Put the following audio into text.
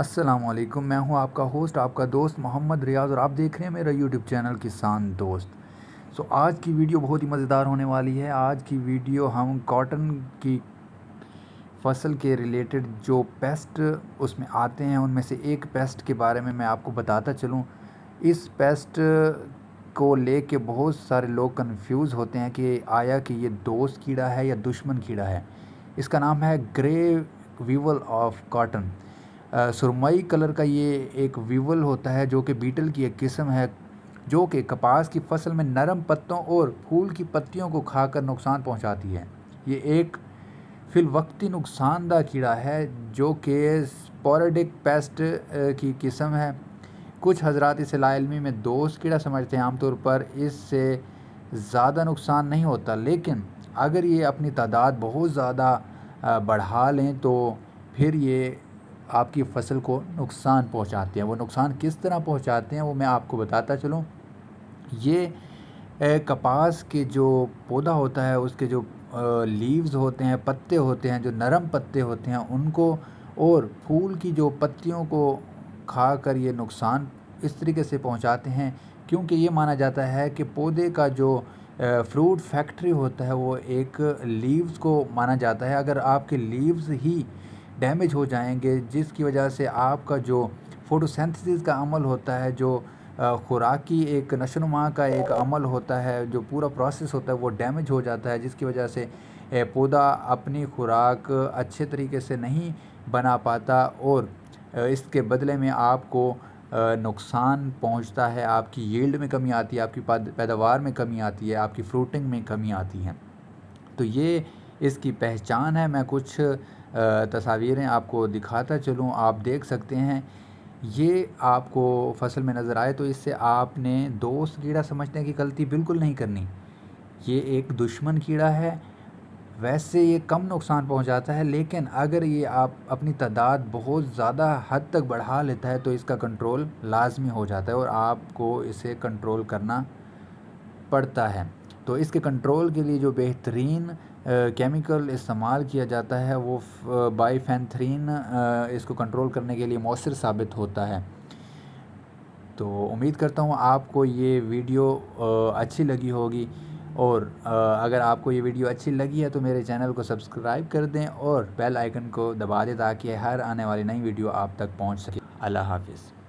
असलम मैं हूं आपका होस्ट आपका दोस्त मोहम्मद रियाज़ और आप देख रहे हैं मेरा यूट्यूब चैनल किसान दोस्त सो so, आज की वीडियो बहुत ही मज़ेदार होने वाली है आज की वीडियो हम कॉटन की फसल के रिलेटेड जो पेस्ट उसमें आते हैं उनमें से एक पेस्ट के बारे में मैं आपको बताता चलूँ इस पेस्ट को ले कर बहुत सारे लोग कन्फ्यूज़ होते हैं कि आया कि ये दोस्त कीड़ा है या दुश्मन कीड़ा है इसका नाम है ग्रे वीवल ऑफ कॉटन सुरमई कलर का ये एक विवल होता है जो कि बीटल की एक किस्म है जो कि कपास की फसल में नरम पत्तों और फूल की पत्तियों को खाकर नुकसान पहुंचाती है ये एक फिलवक्ती नुकसानदा कीड़ा है जो कि स्पोरेडिक पेस्ट की किस्म है कुछ हजरात इसे लाइलमी में दोस्त कीड़ा समझते हैं आमतौर पर इससे ज़्यादा नुकसान नहीं होता लेकिन अगर ये अपनी तादाद बहुत ज़्यादा बढ़ा लें तो फिर ये आपकी फसल को नुकसान पहुंचाते हैं वो नुकसान किस तरह पहुंचाते हैं वो मैं आपको बताता चलूँ ये कपास के जो पौधा होता है उसके जो लीव्स होते हैं पत्ते होते हैं जो नरम पत्ते होते हैं उनको और फूल की जो पत्तियों को खा कर ये नुकसान इस तरीके से पहुंचाते हैं क्योंकि ये माना जाता है कि पौधे का जो फ्रूट फैक्ट्री होता है वो एक लीव्स को माना जाता है अगर आपके लीव्स ही डैमेज हो जाएंगे जिसकी वजह से आपका जो फोटोसेंथिस का अमल होता है जो खुराकी एक नशोनुमा का एक अमल होता है जो पूरा प्रोसेस होता है वो डैमेज हो जाता है जिसकी वजह से पौधा अपनी खुराक अच्छे तरीके से नहीं बना पाता और इसके बदले में आपको नुकसान पहुंचता है आपकी यील्ड में कमी आती है आपकी पैदावार में कमी आती है आपकी फ्रूटिंग में कमी आती है तो ये इसकी पहचान है मैं कुछ तस्वीरें आपको दिखाता चलूँ आप देख सकते हैं ये आपको फसल में नज़र आए तो इससे आपने दोस्त कीड़ा समझने की गलती बिल्कुल नहीं करनी ये एक दुश्मन कीड़ा है वैसे ये कम नुकसान पहुंचाता है लेकिन अगर ये आप अपनी तादाद बहुत ज़्यादा हद तक बढ़ा लेता है तो इसका कंट्रोल लाजमी हो जाता है और आपको इसे कंट्रोल करना पड़ता है तो इसके कंट्रोल के लिए जो बेहतरीन केमिकल इस्तेमाल किया जाता है वो बाईफेंथ्रीन इसको कंट्रोल करने के लिए मौसर साबित होता है तो उम्मीद करता हूँ आपको ये वीडियो अच्छी लगी होगी और अगर आपको ये वीडियो अच्छी लगी है तो मेरे चैनल को सब्सक्राइब कर दें और बेल आइकन को दबा दें ताकि हर आने वाली नई वीडियो आप तक पहुँच सके अल्लाह हाफिज़